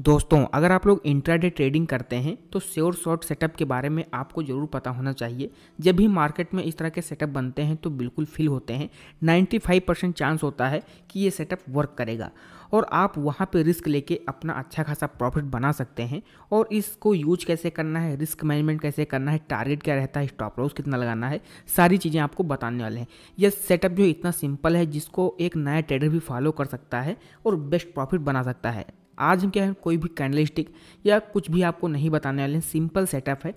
दोस्तों अगर आप लोग इंट्राडे ट्रेडिंग करते हैं तो श्योर शॉर्ट सेटअप के बारे में आपको ज़रूर पता होना चाहिए जब भी मार्केट में इस तरह के सेटअप बनते हैं तो बिल्कुल फिल होते हैं 95 परसेंट चांस होता है कि ये सेटअप वर्क करेगा और आप वहाँ पे रिस्क लेके अपना अच्छा खासा प्रॉफिट बना सकते हैं और इसको यूज कैसे करना है रिस्क मैनेजमेंट कैसे करना है टारगेट क्या रहता है स्टॉप लॉस कितना लगाना है सारी चीज़ें आपको बताने वाले हैं यह सेटअप जो इतना सिंपल है जिसको एक नया ट्रेडर भी फॉलो कर सकता है और बेस्ट प्रॉफिट बना सकता है आज हम क्या है कोई भी कैंडल या कुछ भी आपको नहीं बताने वाले हैं सिंपल सेटअप है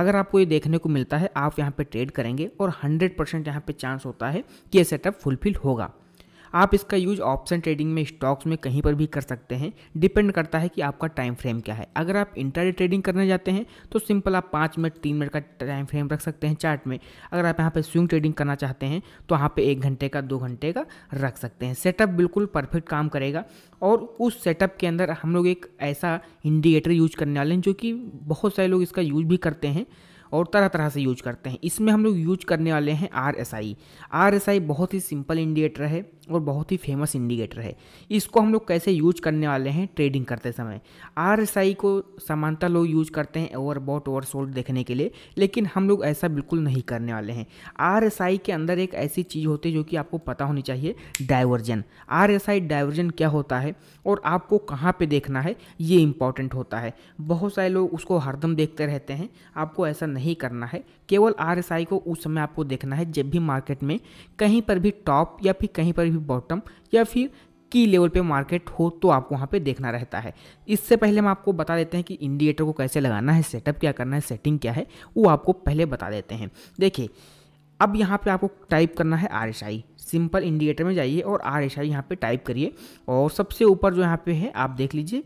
अगर आपको ये देखने को मिलता है आप यहाँ पे ट्रेड करेंगे और 100 परसेंट यहाँ पे चांस होता है कि ये सेटअप फुलफिल होगा आप इसका यूज ऑप्शन ट्रेडिंग में स्टॉक्स में कहीं पर भी कर सकते हैं डिपेंड करता है कि आपका टाइम फ्रेम क्या है अगर आप इंटरडे ट्रेडिंग करने जाते हैं तो सिंपल आप पाँच मिनट तीन मिनट का टाइम फ्रेम रख सकते हैं चार्ट में अगर आप यहाँ पर स्विंग ट्रेडिंग करना चाहते हैं तो यहाँ पर एक घंटे का दो घंटे का रख सकते हैं सेटअप बिल्कुल परफेक्ट काम करेगा और उस सेटअप के अंदर हम लोग एक ऐसा इंडिकेटर यूज करने वाले हैं जो कि बहुत सारे लोग इसका यूज भी करते हैं और तरह तरह से यूज करते हैं इसमें हम लोग यूज करने वाले हैं R S I R S I बहुत ही सिंपल इंडिकेटर है और बहुत ही फेमस इंडिकेटर है इसको हम लोग कैसे यूज करने वाले हैं ट्रेडिंग करते समय आर एस आई को समानता लोग यूज करते हैं ओवरबॉट ओवर सोल्ड देखने के लिए लेकिन हम लोग ऐसा बिल्कुल नहीं करने वाले हैं आर एस आई के अंदर एक ऐसी चीज़ होती है जो कि आपको पता होनी चाहिए divergence R S I divergence क्या होता है और आपको कहाँ पर देखना है ये इंपॉर्टेंट होता है बहुत सारे लोग उसको हरदम देखते रहते हैं आपको ऐसा नहीं नहीं करना है केवल आर को उस समय आपको देखना है जब भी मार्केट में कहीं पर भी टॉप या फिर कहीं पर भी बॉटम या फिर की लेवल पे मार्केट हो तो आपको वहाँ पे देखना रहता है इससे पहले हम आपको बता देते हैं कि इंडिकेटर को कैसे लगाना है सेटअप क्या करना है सेटिंग क्या है वो आपको पहले बता देते हैं देखिए अब यहाँ पे आपको टाइप करना है आर सिंपल इंडिकेटर में जाइए और आर एस आई यहाँ पर टाइप करिए और सबसे ऊपर जो यहाँ पे है आप देख लीजिए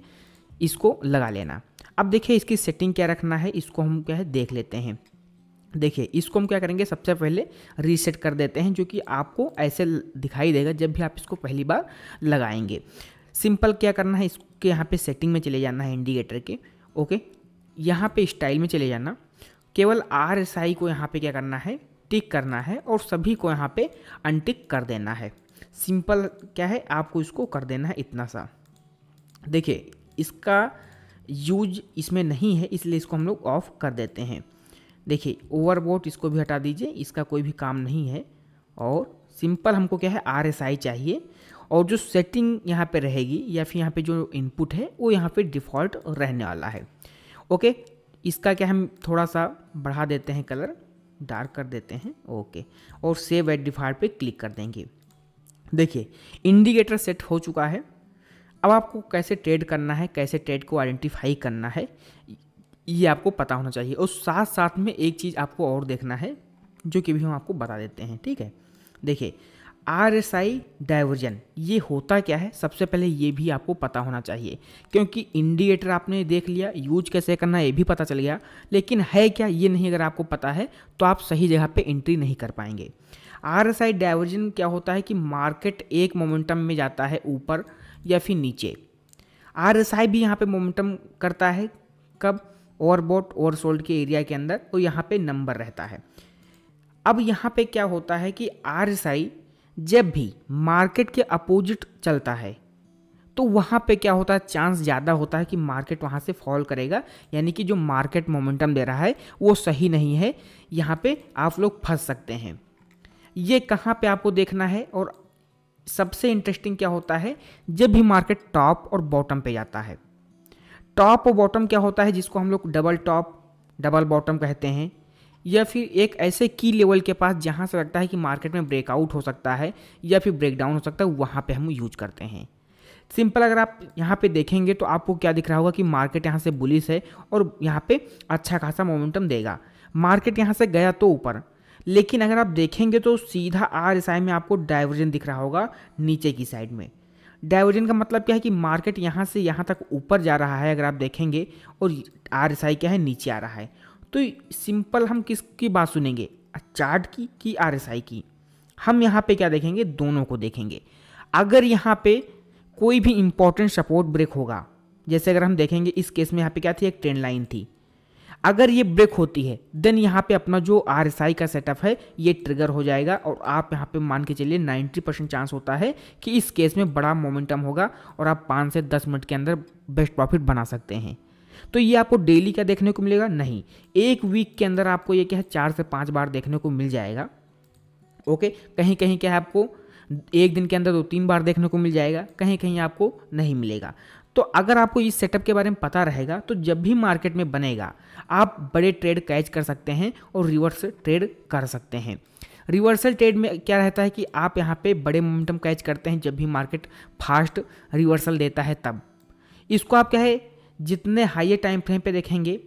इसको लगा लेना अब देखिए इसकी सेटिंग क्या रखना है इसको हम क्या है देख लेते हैं देखिए इसको हम क्या करेंगे सबसे पहले रीसेट कर देते हैं जो कि आपको ऐसे दिखाई देगा जब भी आप इसको पहली बार लगाएंगे सिंपल क्या करना है इसके यहाँ पे सेटिंग में चले जाना है इंडिकेटर के ओके यहाँ पे स्टाइल में चले जाना केवल आर एस आई को यहाँ पे क्या करना है टिक करना है और सभी को यहाँ पे अनटिक कर देना है सिंपल क्या है आपको इसको कर देना है इतना सा देखिए इसका यूज इसमें नहीं है इसलिए इसको हम लोग ऑफ कर देते हैं देखिए ओवरबोट इसको भी हटा दीजिए इसका कोई भी काम नहीं है और सिंपल हमको क्या है आर चाहिए और जो सेटिंग यहाँ पे रहेगी या फिर यहाँ पे जो इनपुट है वो यहाँ पे डिफ़ॉल्ट रहने वाला है ओके इसका क्या हम थोड़ा सा बढ़ा देते हैं कलर डार्क कर देते हैं ओके और सेव एट डिफॉल्ट पे क्लिक कर देंगे देखिए इंडिकेटर सेट हो चुका है अब आपको कैसे ट्रेड करना है कैसे ट्रेड को आइडेंटिफाई करना है ये आपको पता होना चाहिए और साथ साथ में एक चीज़ आपको और देखना है जो कि भी हम आपको बता देते हैं ठीक है देखिए आर एस आई डाइवर्जन ये होता क्या है सबसे पहले ये भी आपको पता होना चाहिए क्योंकि इंडिकेटर आपने देख लिया यूज कैसे करना ये भी पता चल गया लेकिन है क्या ये नहीं अगर आपको पता है तो आप सही जगह पे एंट्री नहीं कर पाएंगे आर एस आई डाइवर्जन क्या होता है कि मार्केट एक मोमेंटम में जाता है ऊपर या फिर नीचे आर एस आई भी यहाँ पे मोमेंटम करता है कब ओवर बोट ओवर सोल्ड के एरिया के अंदर तो यहाँ पे नंबर रहता है अब यहाँ पे क्या होता है कि आर एस आई जब भी मार्केट के अपोजिट चलता है तो वहाँ पे क्या होता है चांस ज़्यादा होता है कि मार्केट वहाँ से फॉल करेगा यानी कि जो मार्केट मोमेंटम दे रहा है वो सही नहीं है यहाँ पे आप लोग फंस सकते हैं ये कहाँ पे आपको देखना है और सबसे इंटरेस्टिंग क्या होता है जब भी मार्केट टॉप और बॉटम पे जाता है टॉप और बॉटम क्या होता है जिसको हम लोग डबल टॉप डबल बॉटम कहते हैं या फिर एक ऐसे की लेवल के पास जहाँ से लगता है कि मार्केट में ब्रेकआउट हो सकता है या फिर ब्रेकडाउन हो सकता है वहाँ पे हम यूज करते हैं सिंपल अगर आप यहाँ पे देखेंगे तो आपको क्या दिख रहा होगा कि मार्केट यहाँ से बुलिस है और यहाँ पे अच्छा खासा मोमेंटम देगा मार्केट यहाँ से गया तो ऊपर लेकिन अगर आप देखेंगे तो सीधा आर एस आई में आपको डाइवर्जन दिख रहा होगा नीचे की साइड में डाइवर्जन का मतलब क्या है कि मार्केट यहाँ से यहाँ तक ऊपर जा रहा है अगर आप देखेंगे और आर एस आई क्या है नीचे आ रहा है तो सिंपल हम किसकी बात सुनेंगे चार्ट की कि आर एस आई की हम यहाँ पे क्या देखेंगे दोनों को देखेंगे अगर यहाँ पे कोई भी इम्पोर्टेंट सपोर्ट ब्रेक होगा जैसे अगर हम देखेंगे इस केस में यहाँ पे क्या थी एक ट्रेंड लाइन थी अगर ये ब्रेक होती है देन यहाँ पे अपना जो आर का सेटअप है ये ट्रिगर हो जाएगा और आप यहाँ पे मान के चलिए 90 परसेंट चांस होता है कि इस केस में बड़ा मोमेंटम होगा और आप पाँच से दस मिनट के अंदर बेस्ट प्रॉफिट बना सकते हैं तो ये आपको डेली क्या देखने को मिलेगा नहीं एक वीक के अंदर आपको ये क्या है चार से पाँच बार देखने को मिल जाएगा ओके कहीं कहीं क्या है आपको एक दिन के अंदर दो तीन बार देखने को मिल जाएगा कहीं कहीं आपको नहीं मिलेगा तो अगर आपको इस सेटअप के बारे में पता रहेगा तो जब भी मार्केट में बनेगा आप बड़े ट्रेड कैच कर सकते हैं और रिवर्स ट्रेड कर सकते हैं रिवर्सल ट्रेड में क्या रहता है कि आप यहाँ पे बड़े मोमेंटम कैच करते हैं जब भी मार्केट फास्ट रिवर्सल देता है तब इसको आप क्या है जितने हाइयर टाइम फ्रेम पे देखेंगे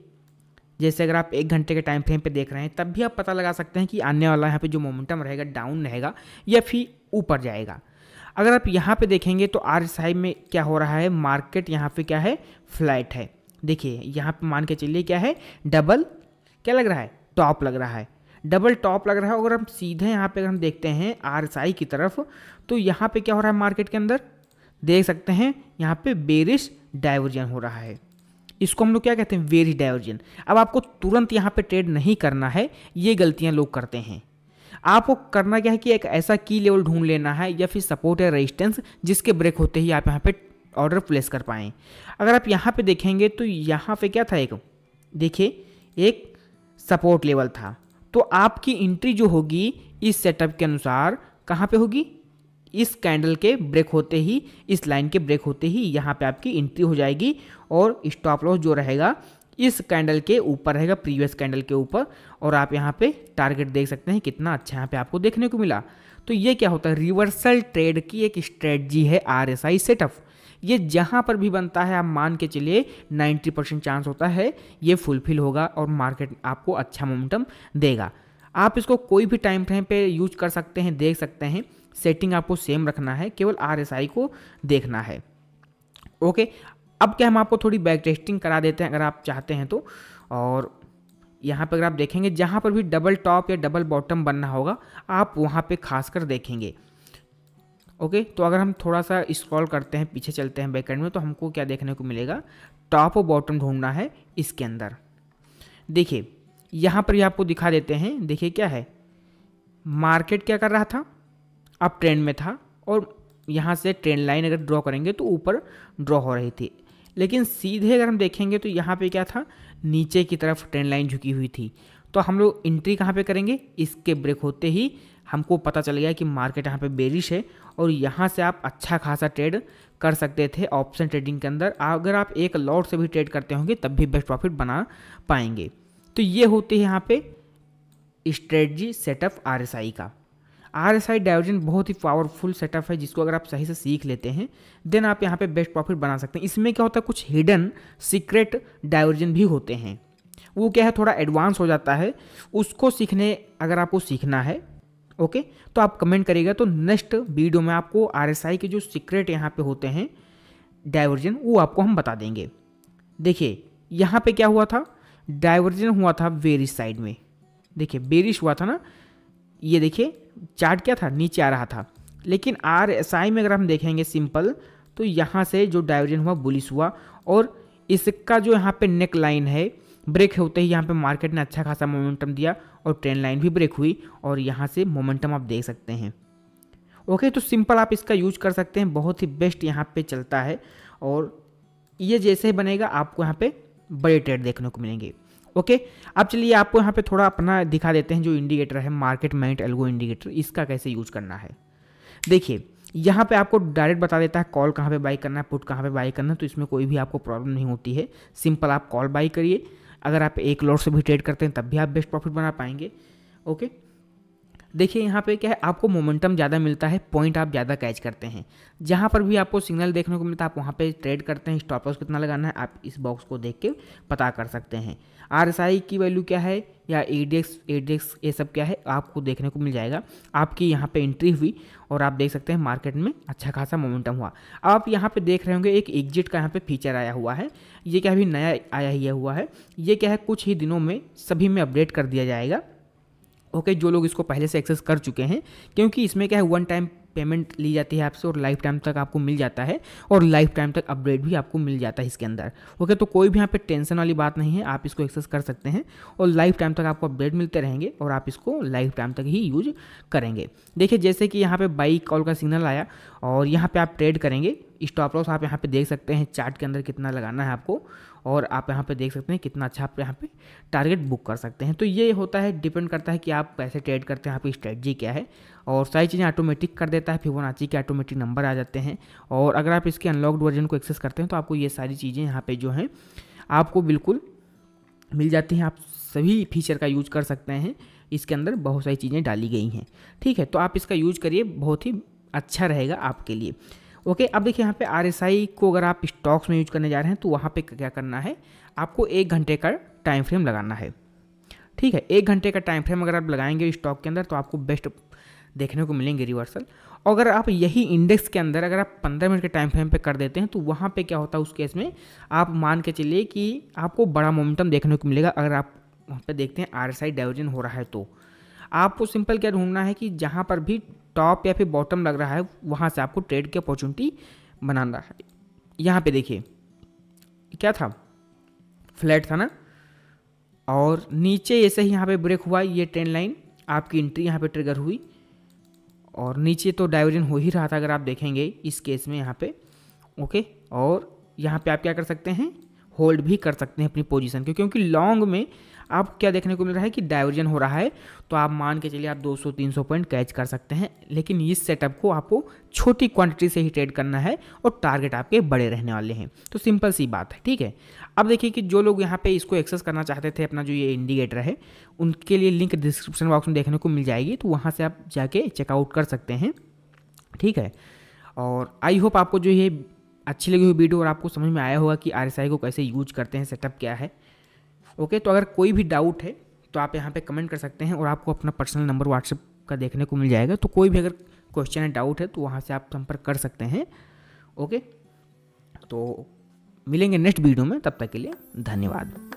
जैसे अगर आप एक घंटे के टाइम फ्रेम पे देख रहे हैं तब भी आप पता लगा सकते हैं कि आने वाला यहाँ पे जो मोमेंटम रहेगा डाउन रहेगा या फिर ऊपर जाएगा अगर आप यहाँ पे देखेंगे तो आर में क्या हो रहा है मार्केट यहाँ पे क्या है फ्लैट है देखिए यहाँ पे मान के चलिए क्या है डबल क्या लग रहा है टॉप लग रहा है डबल टॉप लग रहा है अगर हम सीधे यहाँ पे अगर हम देखते हैं आर की तरफ तो यहाँ पे क्या हो रहा है मार्केट के अंदर देख सकते हैं यहाँ पे बेरिश डाइवर्जन हो रहा है इसको हम लोग क्या कहते हैं वेरी डाइवर्जन अब आपको तुरंत यहाँ पे ट्रेड नहीं करना है ये गलतियाँ लोग करते हैं आपको करना क्या है कि एक ऐसा की लेवल ढूंढ लेना है या फिर सपोर्ट या रेजिस्टेंस जिसके ब्रेक होते ही आप यहाँ पे ऑर्डर प्लेस कर पाएँ अगर आप यहाँ पे देखेंगे तो यहाँ पे क्या था एक देखिए एक सपोर्ट लेवल था तो आपकी इंट्री जो होगी इस सेटअप के अनुसार कहाँ पे होगी इस कैंडल के ब्रेक होते ही इस लाइन के ब्रेक होते ही यहाँ पे आपकी इंट्री हो जाएगी और स्टॉप लॉस जो रहेगा इस कैंडल के ऊपर रहेगा प्रीवियस कैंडल के ऊपर और आप यहाँ पे टारगेट देख सकते हैं कितना अच्छा यहाँ पे आपको देखने को मिला तो ये क्या होता है रिवर्सल ट्रेड की एक स्ट्रेटजी है आर एस आई सेटअप ये जहाँ पर भी बनता है आप मान के चलिए 90 परसेंट चांस होता है ये फुलफिल होगा और मार्केट आपको अच्छा मोमेंटम देगा आप इसको कोई भी टाइम फ्रेम पे यूज कर सकते हैं देख सकते हैं सेटिंग आपको सेम रखना है केवल आर को देखना है ओके अब क्या हम आपको थोड़ी बैक टेस्टिंग करा देते हैं अगर आप चाहते हैं तो और यहाँ पर अगर आप देखेंगे जहाँ पर भी डबल टॉप या डबल बॉटम बनना होगा आप वहाँ पे कर देखेंगे ओके तो अगर हम थोड़ा सा स्क्रॉल करते हैं पीछे चलते हैं बैकेंड में तो हमको क्या देखने को मिलेगा टॉप और बॉटम ढूंढना है इसके अंदर देखिए यहाँ पर ही आपको दिखा देते हैं देखिए क्या है मार्केट क्या कर रहा था अब ट्रेंड में था और यहाँ से ट्रेंड लाइन अगर ड्रॉ करेंगे तो ऊपर ड्रॉ हो रही थी लेकिन सीधे अगर हम देखेंगे तो यहाँ पे क्या था नीचे की तरफ ट्रेंड लाइन झुकी हुई थी तो हम लोग एंट्री कहाँ पे करेंगे इसके ब्रेक होते ही हमको पता चल गया कि मार्केट यहाँ पे बेरिश है और यहाँ से आप अच्छा खासा ट्रेड कर सकते थे ऑप्शन ट्रेडिंग के अंदर अगर आप एक लॉट से भी ट्रेड करते होंगे तब भी बेस्ट प्रॉफिट बना पाएंगे तो ये होती है यहाँ पर स्ट्रेटजी सेटअप आर का आर एस आई डायोजन बहुत ही पावरफुल सेटअप है जिसको अगर आप सही से सीख लेते हैं देन आप यहाँ पे बेस्ट प्रॉफिट बना सकते हैं इसमें क्या होता है कुछ हिडन सीक्रेट डायोजन भी होते हैं वो क्या है थोड़ा एडवांस हो जाता है उसको सीखने अगर आपको सीखना है ओके तो आप कमेंट करिएगा तो नेक्स्ट वीडियो में आपको आर एस आई के जो सीक्रेट यहाँ पे होते हैं डाइवर्जन वो आपको हम बता देंगे देखिए यहाँ पे क्या हुआ था डाइवर्जन हुआ था बेरिश साइड में देखिए बेरिश हुआ था ना ये देखिए चार्ट क्या था नीचे आ रहा था लेकिन आर एस आई में अगर हम देखेंगे सिंपल तो यहाँ से जो डाइवर्जन हुआ बुलिस हुआ और इसका जो यहाँ पे नेक लाइन है ब्रेक होते ही यहाँ पे मार्केट ने अच्छा खासा मोमेंटम दिया और ट्रेंड लाइन भी ब्रेक हुई और यहाँ से मोमेंटम आप देख सकते हैं ओके तो सिंपल आप इसका यूज कर सकते हैं बहुत ही बेस्ट यहाँ पे चलता है और ये जैसे ही बनेगा आपको यहाँ पे बड़े ट्रेड देखने को मिलेंगे ओके अब चलिए आपको यहाँ पे थोड़ा अपना दिखा देते हैं जो इंडिकेटर है मार्केट माइंड एल्गो इंडिकेटर इसका कैसे यूज करना है देखिए यहाँ पे आपको डायरेक्ट बता देता है कॉल कहाँ पे बाई करना है पुट कहाँ पे बाई करना है तो इसमें कोई भी आपको प्रॉब्लम नहीं होती है सिंपल आप कॉल बाई करिए अगर आप एक लॉट से भी ट्रेड करते हैं तब भी आप बेस्ट प्रॉफिट बना पाएंगे ओके देखिए यहाँ पे क्या है आपको मोमेंटम ज़्यादा मिलता है पॉइंट आप ज़्यादा कैच करते हैं जहाँ पर भी आपको सिग्नल देखने को मिलता है आप वहाँ पे ट्रेड करते हैं स्टॉप लॉस कितना लगाना है आप इस बॉक्स को देख के पता कर सकते हैं आर की वैल्यू क्या है या ए डी ये सब क्या है आपको देखने को मिल जाएगा आपकी यहाँ पर एंट्री हुई और आप देख सकते हैं मार्केट में अच्छा खासा मोमेंटम हुआ अब आप यहाँ पर देख रहे होंगे एक एग्जिट का यहाँ पर फीचर आया हुआ है ये क्या अभी नया आया ही हुआ है ये क्या है कुछ ही दिनों में सभी में अपडेट कर दिया जाएगा ओके जो लोग इसको पहले से एक्सेस कर चुके हैं क्योंकि इसमें क्या है वन टाइम पेमेंट ली जाती है आपसे और लाइफ टाइम तक आपको मिल जाता है और लाइफ टाइम तक अपडेट भी आपको मिल जाता है इसके अंदर ओके तो कोई भी यहाँ पे टेंशन वाली बात नहीं है आप इसको एक्सेस कर सकते हैं और लाइफ टाइम तक आपको अपडेट मिलते रहेंगे और आप इसको लाइफ टाइम तक ही यूज करेंगे देखिए जैसे कि यहाँ पर बाई कॉल का सिग्नल आया और यहाँ पर आप ट्रेड करेंगे स्टॉप लॉस आप यहाँ पे देख सकते हैं चार्ट के अंदर कितना लगाना है आपको और आप यहाँ पे देख सकते हैं कितना अच्छा आप यहाँ पे टारगेट बुक कर सकते हैं तो ये होता है डिपेंड करता है कि आप कैसे ट्रेड करते हैं यहाँ पे स्ट्रेटजी क्या है और सारी चीज़ें ऑटोमेटिक कर देता है नाची के ऑटोमेटिक नंबर आ जाते हैं और अगर आप इसके अनलॉक्ड वर्जन को एक्सेस करते हैं तो आपको ये सारी चीज़ें यहाँ पर जो हैं आपको बिल्कुल मिल जाती हैं आप सभी फीचर का यूज कर सकते हैं इसके अंदर बहुत सारी चीज़ें डाली गई हैं ठीक है तो आप इसका यूज करिए बहुत ही अच्छा रहेगा आपके लिए ओके अब देखिए यहाँ पे आर को अगर आप स्टॉक्स में यूज करने जा रहे हैं तो वहाँ पे क्या करना है आपको एक घंटे का टाइम फ्रेम लगाना है ठीक है एक घंटे का टाइम फ्रेम अगर आप लगाएंगे स्टॉक के अंदर तो आपको बेस्ट देखने को मिलेंगे रिवर्सल और अगर आप यही इंडेक्स के अंदर अगर आप पंद्रह मिनट के टाइम फ्रेम पर कर देते हैं तो वहाँ पर क्या होता है उस केस में आप मान के चलिए कि आपको बड़ा मोमेंटम देखने को मिलेगा अगर आप वहाँ पर देखते हैं आर एस हो रहा है तो आपको सिंपल क्या ढूंढना है कि जहाँ पर भी टॉप या फिर बॉटम लग रहा है वहाँ से आपको ट्रेड की अपॉर्चुनिटी बनाना है यहाँ पे देखिए क्या था फ्लैट था ना और नीचे ऐसे ही यहाँ पे ब्रेक हुआ ये ट्रेन लाइन आपकी एंट्री यहाँ पे ट्रिगर हुई और नीचे तो डाइवर्जन हो ही रहा था अगर आप देखेंगे इस केस में यहाँ पे ओके और यहाँ पे आप क्या कर सकते हैं होल्ड भी कर सकते हैं अपनी पोजीशन को क्योंकि लॉन्ग में अब क्या देखने को मिल रहा है कि डाइवर्जन हो रहा है तो आप मान के चलिए आप 200-300 पॉइंट कैच कर सकते हैं लेकिन इस सेटअप को आपको छोटी क्वांटिटी से ही ट्रेड करना है और टारगेट आपके बड़े रहने वाले हैं तो सिंपल सी बात है ठीक है अब देखिए कि जो लोग यहाँ पे इसको एक्सेस करना चाहते थे अपना जो ये इंडिकेटर है उनके लिए लिंक डिस्क्रिप्शन बॉक्स में देखने को मिल जाएगी तो वहाँ से आप जाके चेकआउट कर सकते हैं ठीक है और आई होप आपको जो ये अच्छी लगी हुई वीडियो और आपको समझ में आया होगा कि आर को कैसे यूज करते हैं सेटअप क्या है ओके तो अगर कोई भी डाउट है तो आप यहाँ पे कमेंट कर सकते हैं और आपको अपना पर्सनल नंबर व्हाट्सएप का देखने को मिल जाएगा तो कोई भी अगर क्वेश्चन है डाउट है तो वहाँ से आप संपर्क कर सकते हैं ओके तो मिलेंगे नेक्स्ट वीडियो में तब तक के लिए धन्यवाद